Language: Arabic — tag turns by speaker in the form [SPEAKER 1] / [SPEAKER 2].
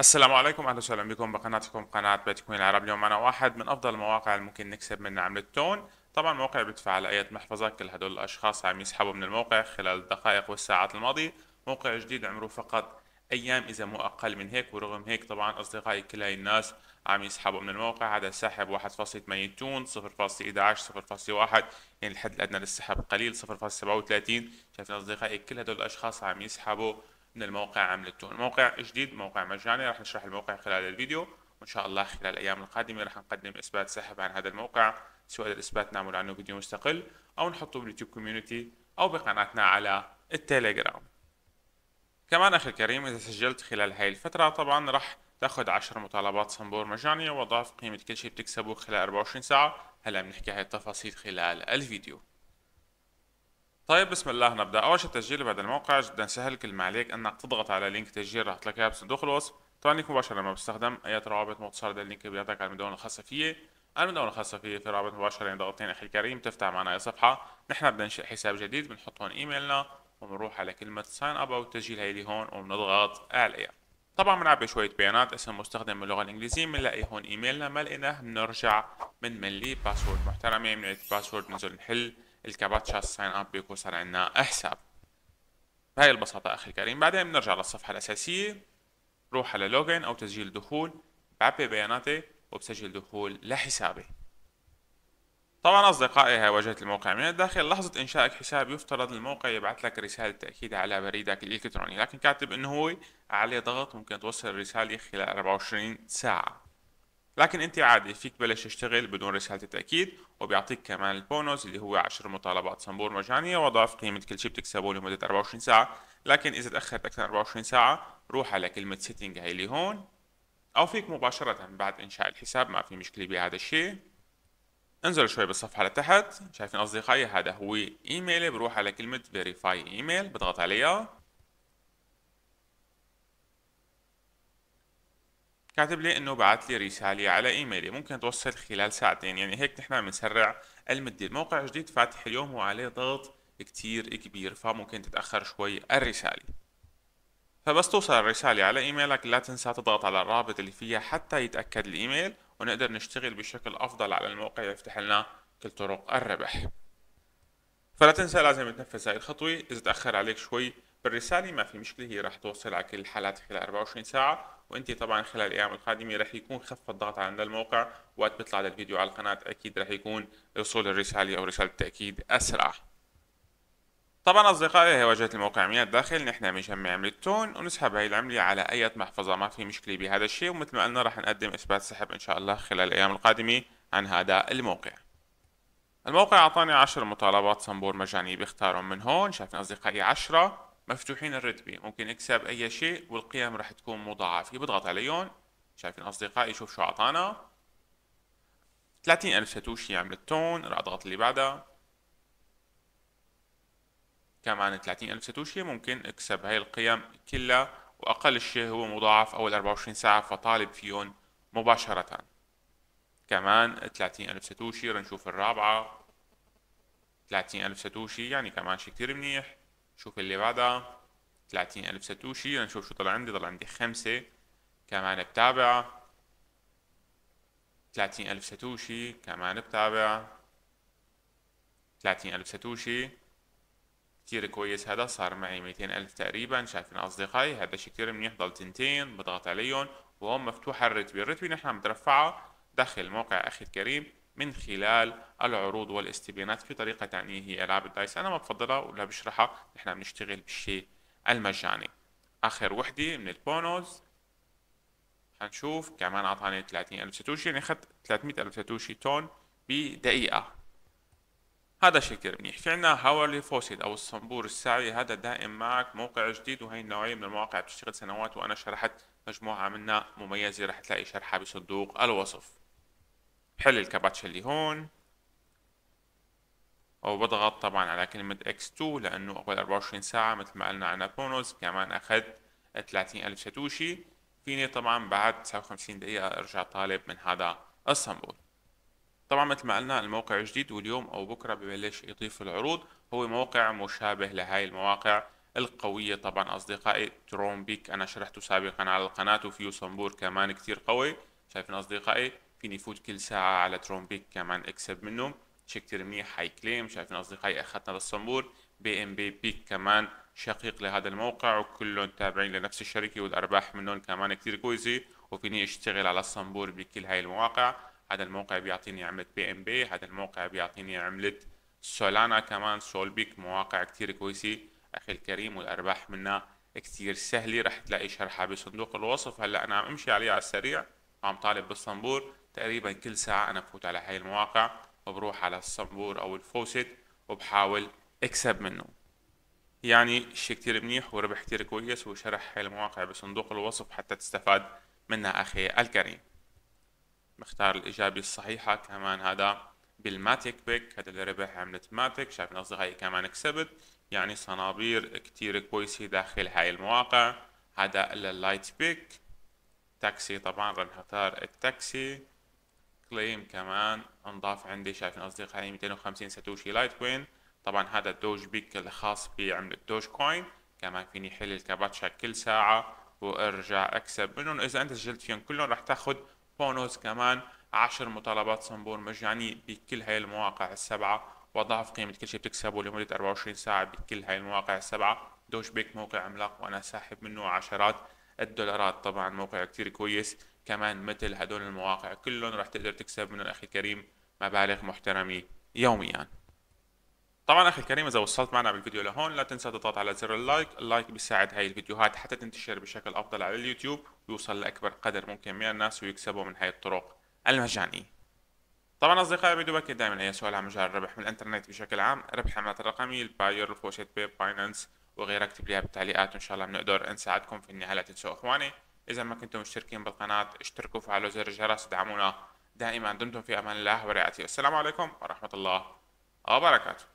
[SPEAKER 1] السلام عليكم اهلا وسهلا بكم بقناتكم قناه بيتكوين العرب اليوم انا واحد من افضل المواقع اللي ممكن نكسب منها عمله تون طبعا الموقع بيدفع على اي محفظه كل هدول الاشخاص عم يسحبوا من الموقع خلال الدقائق والساعات الماضيه موقع جديد عمره فقط ايام اذا مو اقل من هيك ورغم هيك طبعا اصدقائي كل هاي الناس عم يسحبوا من الموقع هذا سحب 1.8 تون 0.11 0.1 يعني الحد الادنى للسحب قليل 0.37 شايفين اصدقائي كل هدول الاشخاص عم يسحبوا من الموقع عملته الموقع جديد موقع مجاني راح نشرح الموقع خلال الفيديو وان شاء الله خلال الايام القادمه راح نقدم اثبات سحب عن هذا الموقع سواء الاثبات نعمل عنه فيديو مستقل او نحطه باليوتيوب كوميونتي او بقناتنا على التليجرام كمان اخي الكريم اذا سجلت خلال هاي الفتره طبعا راح تاخذ 10 مطالبات صنبور مجانيه وضعف قيمه كل شيء بتكسبه خلال 24 ساعه هلا بنحكي هاي التفاصيل خلال الفيديو طيب بسم الله نبدا اول شيء التسجيل بهذا الموقع جدا سهل كل ما عليك انك تضغط على لينك تسجيل راح تلاقيها بصندوق الوصف طبعا لينك مباشر لما بستخدم اي روابط مختصرة لهذا اللينك بيعطيك على المدونة الخاصة فيه المدونة الخاصة فيه في رابط مباشرة يعني ضغطتين اخي الكريم تفتح معنا اي صفحة نحن بدنا ننشئ حساب جديد بنحط هون ايميلنا وبنروح على كلمة ساين اب او التسجيل هيدي هون وبنضغط عليها طبعا بنعبي شوية بيانات اسم مستخدم باللغة الانجليزية بنلاقي هون ايميلنا ما لقيناه بنرجع بنملي باسورد محترمة بنعيد الباسورد بننزل نحل الكاباتشا ساين اب بيكون صار عندنا حساب بهاي البساطة أخي الكريم بعدين بنرجع للصفحة الأساسية روح على لوجن أو تسجيل دخول بعبي بياناتي وبسجل دخول لحسابي طبعا أصدقائي هي واجهة الموقع من الداخل لحظة إنشائك حساب يفترض الموقع يبعث لك رسالة تأكيد على بريدك الإلكتروني لكن كاتب إنه هو عليه ضغط ممكن توصل الرسالة خلال 24 ساعة لكن انت عادي فيك تبلش تشتغل بدون رساله التاكيد وبيعطيك كمان البونوس اللي هو 10 مطالبات صنبور مجانيه وضعف قيمه كل شيء بتكسبه لمده 24 ساعه لكن اذا تاخرت اكثر من 24 ساعه روح على كلمه سيتنج هي اللي هون او فيك مباشره بعد انشاء الحساب ما في مشكله بهذا الشيء انزل شوي بالصفحه لتحت شايفين اصدقائي هذا هو ايميلي بروح على كلمه فيريفاي ايميل بضغط عليها كاتب لي انه بعث لي رساله على ايميلي ممكن توصل خلال ساعتين يعني هيك نحن عم نسرع المده الموقع جديد فاتح اليوم وعليه ضغط كتير كبير فممكن تتاخر شوي الرساله فبس توصل الرسالة على ايميلك لا تنسى تضغط على الرابط اللي فيها حتى يتأكد الايميل ونقدر نشتغل بشكل افضل على الموقع يفتح لنا كل طرق الربح فلا تنسى لازم تنفذ هاي الخطوة اذا تأخر عليك شوي بالرسالة ما في مشكلة هي راح توصل على كل الحالات خلال 24 ساعة وانت طبعا خلال الايام القادمه رح يكون خف الضغط على الموقع وقت بيطلع الفيديو على القناه اكيد رح يكون وصول الرساله او رساله التاكيد اسرع طبعا اصدقائي هي واجهه الموقع من الداخل نحن بنجمع عمله تون ونسحب هاي العمله على اي محفظه ما في مشكله بهذا الشيء ومثل ما قلنا رح نقدم اثبات سحب ان شاء الله خلال الايام القادمه عن هذا الموقع الموقع اعطاني 10 مطالبات صنبور مجانية بختارهم من هون شافني اصدقائي 10 مفتوحين الرتبة ممكن اكسب اي شيء والقيم راح تكون مضاعفه بضغط على يون شايفين اصدقائي شوف شو اعطانا 30000 ساتوشي يعمل التون راح اضغط اللي بعدها كمان 30000 ساتوشي ممكن اكسب هاي القيم كلها واقل شيء هو مضاعف اول 24 ساعه فطالب فيهم مباشره كمان 30000 ساتوشي رح نشوف الرابعه 30000 ساتوشي يعني كمان شيء كثير منيح شوف اللي بعدها 30000 ساتوشي لنشوف شو طلع عندي طلع عندي خمسة كمان بتابعة 30000 ساتوشي كمان بتابعة 30000 ساتوشي كتير كويس هذا صار معي 200000 تقريبا شايفين أصدقائي هذا شيء كتير منيح ضل تنتين بضغط عليهم وهم مفتوحة الرتبة الرتبة نحن مترفعة داخل موقع أخي الكريم من خلال العروض والاستبيانات في طريقة تانية هي ألعاب الدايس أنا ما بفضلها ولا بشرحها نحن بنشتغل بالشيء المجاني آخر وحدة من البونوز هنشوف كمان أعطاني 30 ألف ساتوشي يعني أخذت 300 ألف ساتوشي تون بدقيقة هذا شيء كثير منيح في عندنا هاورلي فوسيد او الصنبور الساعي هذا دائم معك موقع جديد وهي النوعيه من المواقع بتشتغل سنوات وانا شرحت مجموعه منها مميزه رح تلاقي شرحها بصندوق الوصف بحل الكابتشا اللي هون وبضغط طبعا على كلمة X2 لأنه أول 24 ساعة مثل ما قلنا عنا بونوز كمان أخذت 30 ألف شاتوشي فيني طبعا بعد 59 دقيقة أرجع طالب من هذا الصنبور طبعا مثل ما قلنا الموقع جديد واليوم أو بكرة ببلش يضيف العروض هو موقع مشابه لهاي المواقع القوية طبعا أصدقائي ترومبيك أنا شرحته سابقا على القناة وفيه صنبور كمان كتير قوي شايفين أصدقائي ممكن يفوت كل ساعة على ترومبيك كمان اكسب منه شيء كتير منيح هاي كليم شايفين اصدقائي اخذنا للصنبور بي ام بي بيك كمان شقيق لهذا الموقع وكلهم تابعين لنفس الشركة والارباح منهم كمان كتير كويسة وفيني اشتغل على الصنبور بكل هاي المواقع هذا الموقع بيعطيني عملة بي ام بي هذا الموقع بيعطيني عملة سولانا كمان سول بيك مواقع كتير كويسة اخي الكريم والارباح منها كتير سهلة رح تلاقي شرحها بصندوق الوصف هلا انا عم امشي عليها على السريع عم طالب بالصنبور تقريبا كل ساعة أنا بفوت على هاي المواقع وبروح على الصنبور أو الفوست وبحاول أكسب منه يعني شيء كتير منيح وربح كتير كويس وشرح هاي المواقع بصندوق الوصف حتى تستفاد منها أخي الكريم بختار الإجابة الصحيحة كمان هذا بالماتيك بيك هذا اللي ربح عملت ماتيك شايفين أصدقائي كمان كسبت يعني صنابير كتير كويسة داخل هاي المواقع هذا اللايت بيك تاكسي طبعا رح نختار التاكسي كليم كمان انضاف عندي شايفين اصدقائي 250 ساتوشي لايت كوين طبعا هذا الدوج بيك الخاص بعملة دوج كوين كمان فيني حل الكاباتشا كل ساعة وارجع اكسب منهم اذا انت سجلت فيهم كلهم رح تاخذ بونوس كمان 10 مطالبات صنبور مجاني بكل هاي المواقع السبعة وضعف قيمة كل شيء بتكسبه لمدة 24 ساعة بكل هاي المواقع السبعة دوج بيك موقع عملاق وأنا ساحب منه عشرات الدولارات طبعا موقع كتير كويس كمان مثل هدول المواقع كلهم راح تقدر تكسب من الاخ الكريم مبالغ محترمه يوميا طبعا اخي الكريم اذا وصلت معنا بالفيديو لهون لا تنسى تضغط على زر اللايك اللايك بيساعد هاي الفيديوهات حتى تنتشر بشكل افضل على اليوتيوب ويوصل لاكبر قدر ممكن من الناس ويكسبوا من هاي الطرق المجانيه طبعا اصدقائي بدي باكد دائما اي سؤال عن مجال الربح من الانترنت بشكل عام ربح العملات الرقميه الباير الفوشيت بيب باينانس وغيرها اكتب لي بالتعليقات وان شاء الله بنقدر نساعدكم في النهايه لا تنسوا اخواني إذا ما كنتم مشتركين بالقناة اشتركوا وفعلوا زر الجرس ودعمونا دائما دمتم في أمان الله ورعايته السلام عليكم ورحمة الله وبركاته